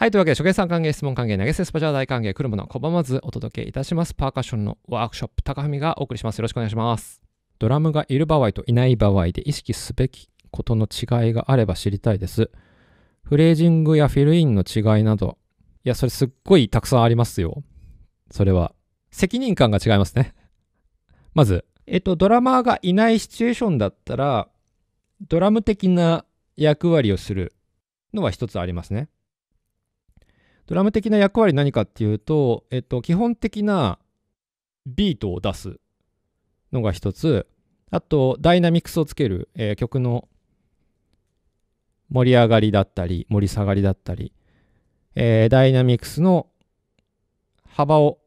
はい、というわけで、初見さん歓迎、質問歓迎、投げ捨てスパジャー大歓迎、車の拒まずお届けいたします。パーカッションのワークショップ、高文がお送りします。よろしくお願いします。ドラムがいる場合といない場合で意識すべきことの違いがあれば知りたいです。フレージングやフィルインの違いなど、いや、それすっごいたくさんありますよ。それは。責任感が違いますね。まず、えっと、ドラマーがいないシチュエーションだったら、ドラム的な役割をするのは一つありますね。ドラム的な役割何かっていうと、えっと、基本的なビートを出すのが一つ、あと、ダイナミクスをつける、えー、曲の盛り上がりだったり、盛り下がりだったり、えー、ダイナミクスの幅を、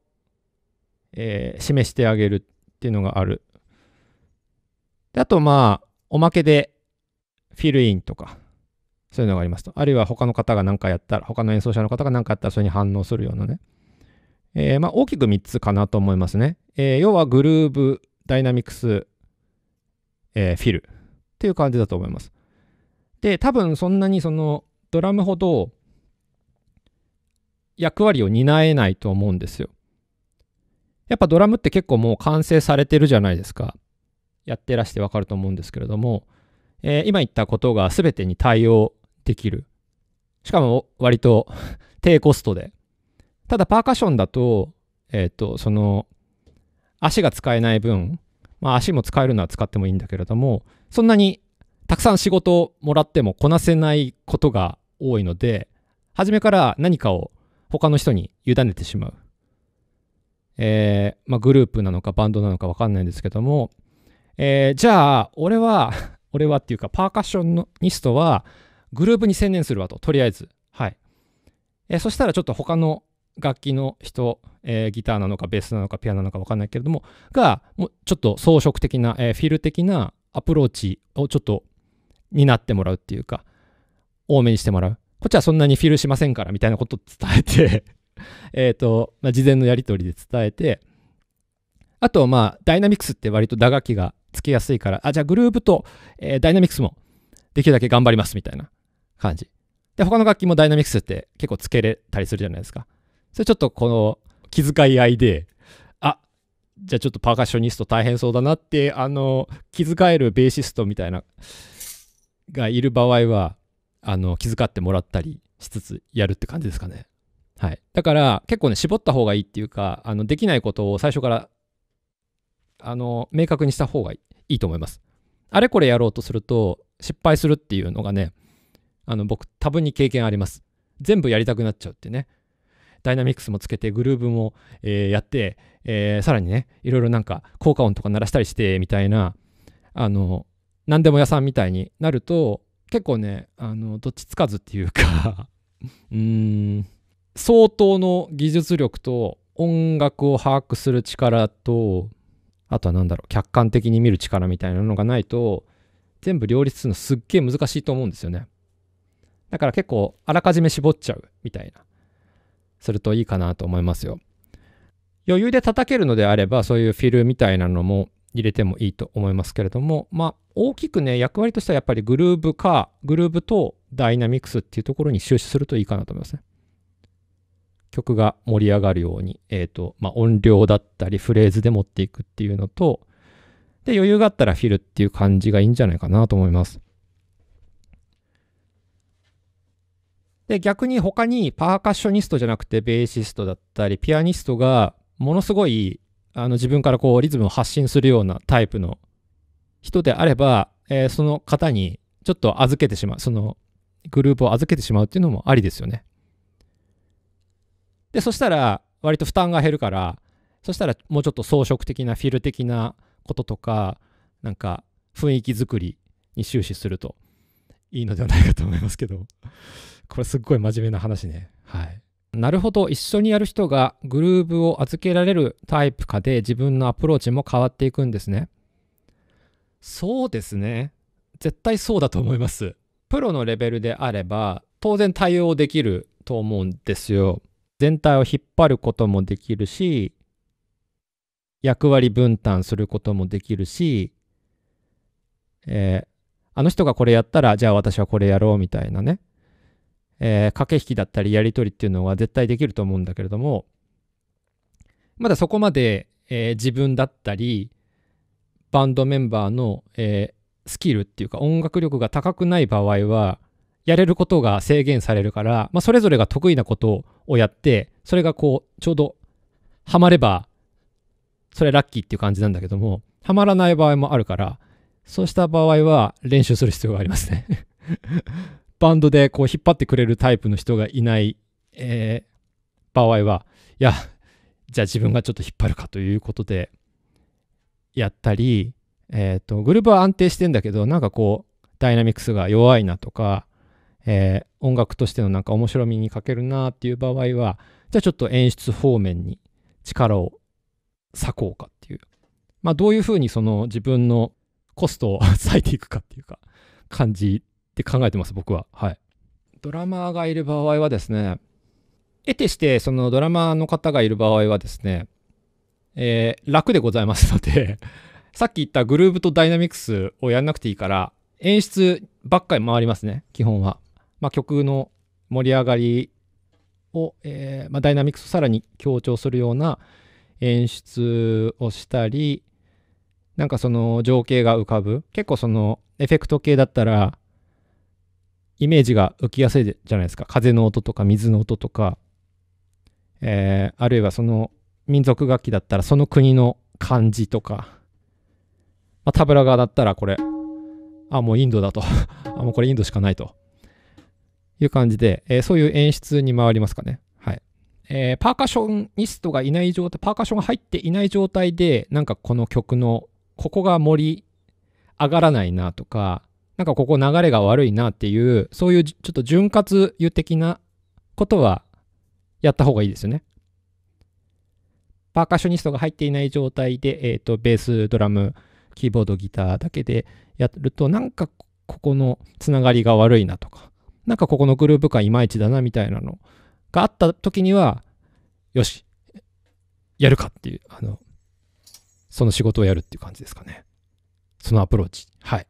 えー、示してあげるっていうのがある。であと、まあ、おまけで、フィルインとか、そういうのがありますと。あるいは他の方が何かやったら、他の演奏者の方が何かやったらそれに反応するようなね。えー、まあ大きく3つかなと思いますね。えー、要はグルーブ、ダイナミクス、えー、フィルっていう感じだと思います。で、多分そんなにそのドラムほど役割を担えないと思うんですよ。やっぱドラムって結構もう完成されてるじゃないですか。やってらしてわかると思うんですけれども、えー、今言ったことが全てに対応できる。しかも割と 低コストで。ただパーカッションだと、えっ、ー、と、その足が使えない分、まあ足も使えるのは使ってもいいんだけれども、そんなにたくさん仕事をもらってもこなせないことが多いので、初めから何かを他の人に委ねてしまう。えー、まあ、グループなのかバンドなのか分かんないんですけども、えー、じゃあ俺は 俺はっていうかパーカッションニストはグループに専念するわと、とりあえず。はい。えー、そしたらちょっと他の楽器の人、えー、ギターなのかベースなのかピアノなのか分かんないけれども、が、もうちょっと装飾的な、えー、フィル的なアプローチをちょっと担ってもらうっていうか、多めにしてもらう。こっちはそんなにフィルしませんからみたいなことを伝えて えっと、まあ、事前のやり取りで伝えて、あと、まあ、ダイナミクスって割と打楽器がつけやすいから、あ、じゃあグルーブと、えー、ダイナミクスもできるだけ頑張りますみたいな感じ。で、他の楽器もダイナミクスって結構つけれたりするじゃないですか。それちょっとこの気遣い合いで、あじゃあちょっとパーカッショニスト大変そうだなって、あの、気遣えるベーシストみたいな、がいる場合は、あの、気遣ってもらったりしつつやるって感じですかね。はい。だから結構ね、絞った方がいいっていうか、あの、できないことを最初から、あの、明確にした方がいいと思います。あれこれやろうとすると、失敗するっていうのがね、あの僕多分に経験あります。全部やりたくなっちゃうってね。ダイナミクスもつけてグルーブも、えー、やって、えー、さらにねいろいろなんか効果音とか鳴らしたりしてみたいなあの何でも屋さんみたいになると結構ねあのどっちつかずっていうか うーん相当の技術力と音楽を把握する力とあとは何だろう客観的に見る力みたいなのがないと全部両立するのすっげえ難しいと思うんですよね。だから結構あらかじめ絞っちゃうみたいな、するといいかなと思いますよ。余裕で叩けるのであれば、そういうフィルみたいなのも入れてもいいと思いますけれども、まあ大きくね、役割としてはやっぱりグルーブか、グルーブとダイナミクスっていうところに終始するといいかなと思いますね。曲が盛り上がるように、えっ、ー、と、まあ、音量だったりフレーズで持っていくっていうのと、で、余裕があったらフィルっていう感じがいいんじゃないかなと思います。で、逆に他にパーカッショニストじゃなくてベーシストだったり、ピアニストがものすごいあの自分からこうリズムを発信するようなタイプの人であれば、えー、その方にちょっと預けてしまう、そのグループを預けてしまうっていうのもありですよね。で、そしたら割と負担が減るから、そしたらもうちょっと装飾的なフィル的なこととか、なんか雰囲気作りに終始するといいのではないかと思いますけどこれすっごい真面目な話ね。はい。なるほど、一緒にやる人がグルーブを預けられるタイプかで自分のアプローチも変わっていくんですね。そうですね。絶対そうだと思います。プロのレベルであれば、当然対応できると思うんですよ。全体を引っ張ることもできるし、役割分担することもできるし、えー、あの人がこれやったら、じゃあ私はこれやろうみたいなね。えー、駆け引きだったりやり取りっていうのは絶対できると思うんだけれどもまだそこまで、えー、自分だったりバンドメンバーの、えー、スキルっていうか音楽力が高くない場合はやれることが制限されるから、まあ、それぞれが得意なことをやってそれがこうちょうどハマればそれラッキーっていう感じなんだけどもハマらない場合もあるからそうした場合は練習する必要がありますねバンドでこう引っ張ってくれるタイプの人がいない、えー、場合はいやじゃあ自分がちょっと引っ張るかということでやったり、えーと、グループは安定してんだけどなんかこうダイナミクスが弱いなとか、えー、音楽としてのなんか面白みに欠けるなっていう場合はじゃあちょっと演出方面に力を割こうかっていうまあどういうふうにその自分のコストを 割いていくかっていうか感じって考えてます、僕は。はい。ドラマーがいる場合はですね、得てして、そのドラマーの方がいる場合はですね、えー、楽でございますので さっき言ったグルーブとダイナミクスをやんなくていいから、演出ばっかり回りますね、基本は。まあ、曲の盛り上がりを、えー、まあ、ダイナミクスをさらに強調するような演出をしたり、なんかその情景が浮かぶ。結構そのエフェクト系だったら、イメージが浮きやすいじゃないですか風の音とか水の音とか、えー、あるいはその民族楽器だったらその国の漢字とか、まあ、タブラ側だったらこれあもうインドだと あもうこれインドしかないという感じで、えー、そういう演出に回りますかねはいえー、パーカッションミストがいない状態パーカッションが入っていない状態でなんかこの曲のここが盛り上がらないなとかなんかここ流れが悪いなっていう、そういうちょっと潤滑油的なことはやった方がいいですよね。パーカッショニストが入っていない状態で、えっ、ー、と、ベース、ドラム、キーボード、ギターだけでやると、なんかここのつながりが悪いなとか、なんかここのグループ感いまいちだなみたいなのがあった時には、よし、やるかっていう、あの、その仕事をやるっていう感じですかね。そのアプローチ。はい。